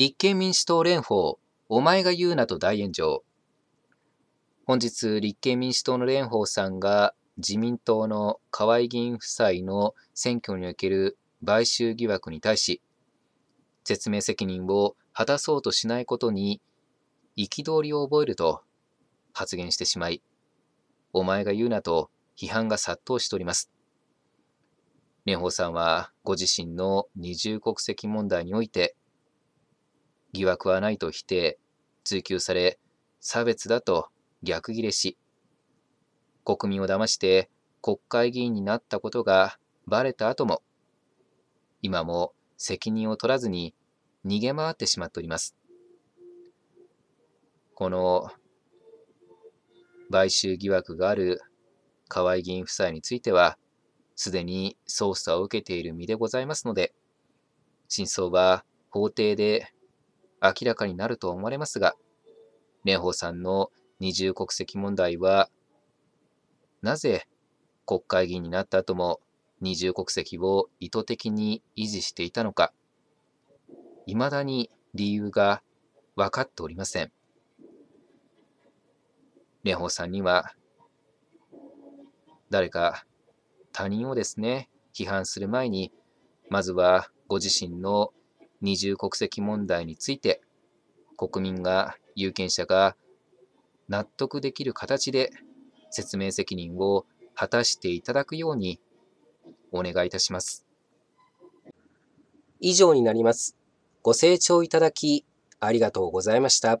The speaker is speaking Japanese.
立憲民主党連邦、お前が言うなと大炎上。本日、立憲民主党の蓮舫さんが自民党の河合議員夫妻の選挙における買収疑惑に対し、説明責任を果たそうとしないことに憤りを覚えると発言してしまい、お前が言うなと批判が殺到しております。蓮舫さんはご自身の二重国籍問題において、疑惑はないと否定、追及され、差別だと逆ギレし、国民を騙して国会議員になったことがバレた後も、今も責任を取らずに逃げ回ってしまっております。この買収疑惑がある河合議員夫妻については、すでに捜査を受けている身でございますので、真相は法廷で明らかになると思われますが、蓮舫さんの二重国籍問題は、なぜ国会議員になった後も二重国籍を意図的に維持していたのか、いまだに理由が分かっておりません。蓮舫さんには、誰か他人をですね、批判する前に、まずはご自身の二重国籍問題について国民が有権者が納得できる形で説明責任を果たしていただくようにお願いいたします。以上になります。ご清聴いただきありがとうございました。